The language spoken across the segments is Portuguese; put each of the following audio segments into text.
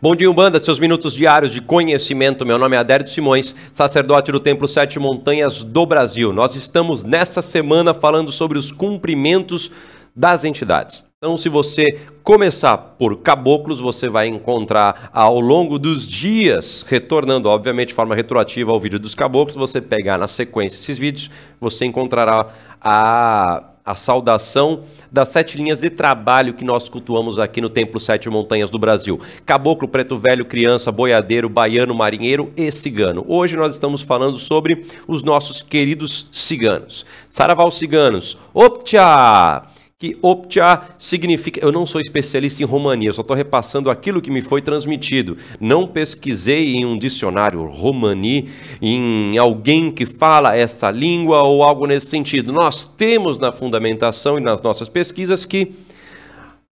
Bom dia, Umbanda, seus minutos diários de conhecimento. Meu nome é Adérito Simões, sacerdote do Templo Sete Montanhas do Brasil. Nós estamos nessa semana falando sobre os cumprimentos das entidades. Então, se você começar por caboclos, você vai encontrar ao longo dos dias, retornando, obviamente, de forma retroativa ao vídeo dos caboclos, você pegar na sequência esses vídeos, você encontrará a a saudação das sete linhas de trabalho que nós cultuamos aqui no Templo Sete Montanhas do Brasil. Caboclo, preto velho, criança, boiadeiro, baiano, marinheiro e cigano. Hoje nós estamos falando sobre os nossos queridos ciganos. Saraval ciganos. Optia! que optia significa. Eu não sou especialista em romani. eu só estou repassando aquilo que me foi transmitido. Não pesquisei em um dicionário romani, em alguém que fala essa língua ou algo nesse sentido. Nós temos na fundamentação e nas nossas pesquisas que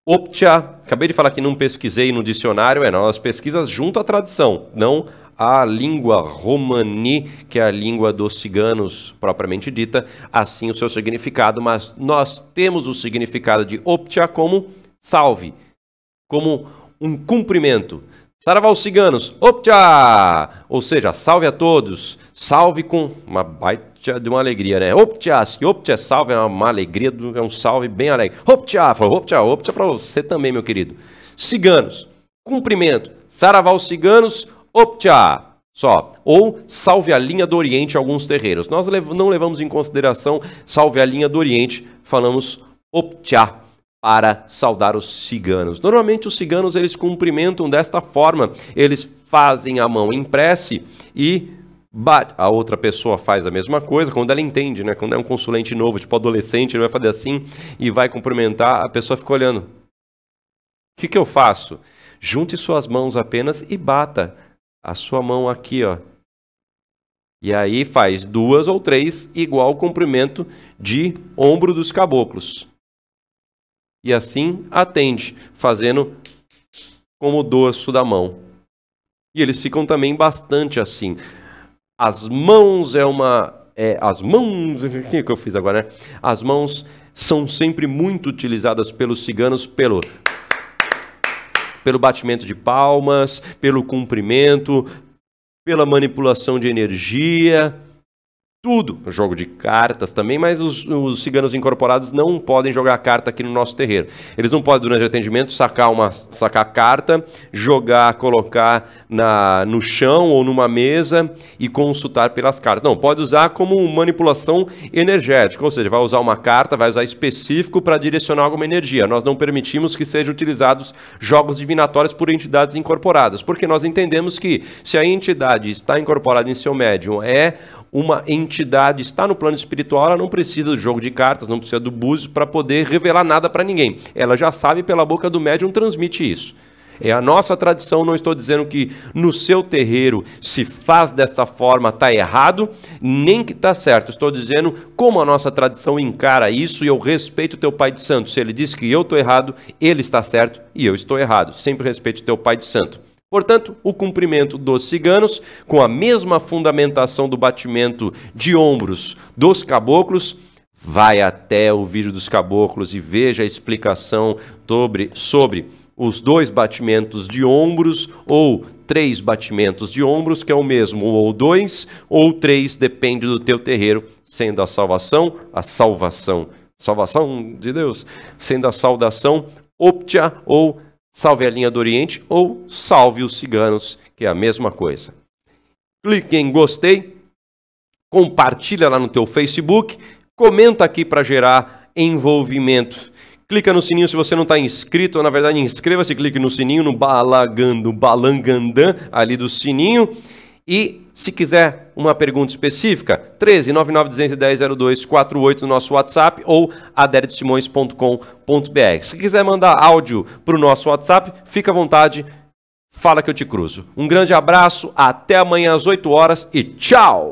optia. Acabei de falar que não pesquisei no dicionário, é não, as pesquisas junto à tradição, não a língua romani, que é a língua dos ciganos propriamente dita, assim o seu significado, mas nós temos o significado de optia como salve, como um cumprimento. Saravá os ciganos, optia! Ou seja, salve a todos, salve com uma baita de uma alegria, né? Optia, se optia é salve é uma alegria, é um salve bem alegre. Optia, optia, optia para você também, meu querido. Ciganos, cumprimento, saravá os ciganos, Optia! Só. Ou salve a linha do Oriente alguns terreiros. Nós lev não levamos em consideração salve a linha do Oriente, falamos optia para saudar os ciganos. Normalmente os ciganos eles cumprimentam desta forma, eles fazem a mão em prece e bate. a outra pessoa faz a mesma coisa quando ela entende, né? Quando é um consulente novo, tipo adolescente, ele vai fazer assim e vai cumprimentar, a pessoa fica olhando. O que, que eu faço? Junte suas mãos apenas e bata a sua mão aqui, ó. E aí faz duas ou três igual comprimento de ombro dos caboclos. E assim atende, fazendo como o dorso da mão. E eles ficam também bastante assim. As mãos é uma. É, as mãos. O que, eu fiz agora, né? As mãos são sempre muito utilizadas pelos ciganos pelo pelo batimento de palmas, pelo cumprimento, pela manipulação de energia, tudo. Jogo de cartas também, mas os, os, ciganos incorporados não podem jogar carta aqui no nosso terreiro. Eles não podem, durante o atendimento, sacar uma sacar carta, jogar, colocar na, no chão ou numa mesa e consultar pelas cartas. Não, pode usar como manipulação energética, ou seja, vai usar uma carta, vai usar específico para direcionar alguma energia. Nós não permitimos que sejam utilizados jogos divinatórios por entidades incorporadas, porque nós entendemos que se a entidade está incorporada em seu médium é uma entidade está no plano espiritual, ela não precisa do jogo de cartas, não precisa do búzio para poder revelar nada para ninguém. Ela já sabe pela boca do médium transmite isso. É a nossa tradição, não estou dizendo que no seu terreiro se faz dessa forma está errado, nem que está certo. Estou dizendo como a nossa tradição encara isso e eu respeito teu pai de santo. Se ele diz que eu estou errado, ele está certo e eu estou errado. Sempre respeito teu pai de santo. Portanto, o cumprimento dos ciganos, com a mesma fundamentação do batimento de ombros dos caboclos, vai até o vídeo dos caboclos e veja a explicação sobre, sobre os dois batimentos de ombros ou três batimentos de ombros, que é o mesmo, ou dois ou três, depende do teu terreiro, sendo a salvação a salvação, salvação de Deus, sendo a saudação optia ou salve a linha do Oriente ou salve os ciganos, que é a mesma coisa. Clique em gostei, compartilha lá no teu Facebook, comenta aqui para gerar envolvimento. Clica no sininho se você não está inscrito, ou na verdade inscreva-se, clique no sininho, no balagando, balangandã ali do sininho e se quiser uma pergunta específica, 13 0248 no nosso WhatsApp ou aderedesimões.com.br. Se quiser mandar áudio para o nosso WhatsApp, fica à vontade, fala que eu te cruzo. Um grande abraço, até amanhã às 8 horas e tchau!